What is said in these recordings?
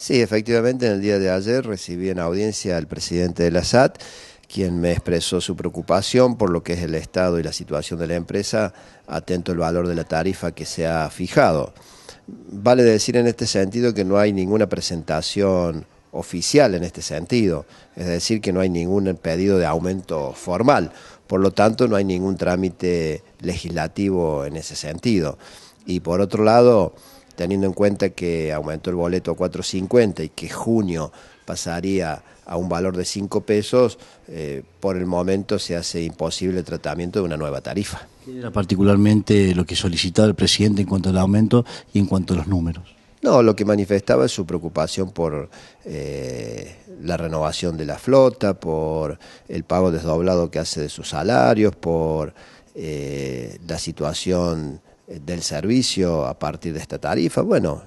Sí, efectivamente, en el día de ayer recibí en audiencia al presidente de la SAT, quien me expresó su preocupación por lo que es el estado y la situación de la empresa, atento al valor de la tarifa que se ha fijado. Vale decir en este sentido que no hay ninguna presentación oficial en este sentido, es decir, que no hay ningún pedido de aumento formal, por lo tanto no hay ningún trámite legislativo en ese sentido. Y por otro lado, teniendo en cuenta que aumentó el boleto a 4.50 y que junio pasaría a un valor de 5 pesos, eh, por el momento se hace imposible el tratamiento de una nueva tarifa. ¿Qué era particularmente lo que solicitaba el presidente en cuanto al aumento y en cuanto a los números? No, lo que manifestaba es su preocupación por eh, la renovación de la flota, por el pago desdoblado que hace de sus salarios, por eh, la situación eh, del servicio a partir de esta tarifa. Bueno,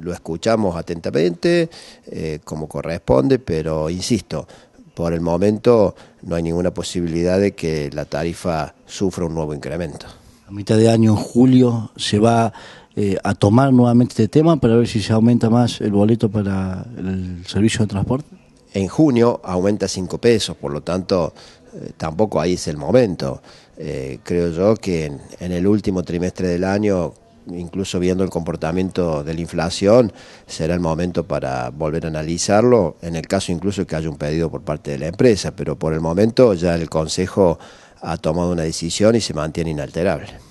lo escuchamos atentamente, eh, como corresponde, pero insisto, por el momento no hay ninguna posibilidad de que la tarifa sufra un nuevo incremento. A mitad de año, en julio, se va eh, a tomar nuevamente este tema para ver si se aumenta más el boleto para el servicio de transporte. En junio aumenta 5 pesos, por lo tanto, eh, tampoco ahí es el momento. Eh, creo yo que en, en el último trimestre del año, incluso viendo el comportamiento de la inflación, será el momento para volver a analizarlo, en el caso incluso que haya un pedido por parte de la empresa, pero por el momento ya el Consejo ha tomado una decisión y se mantiene inalterable.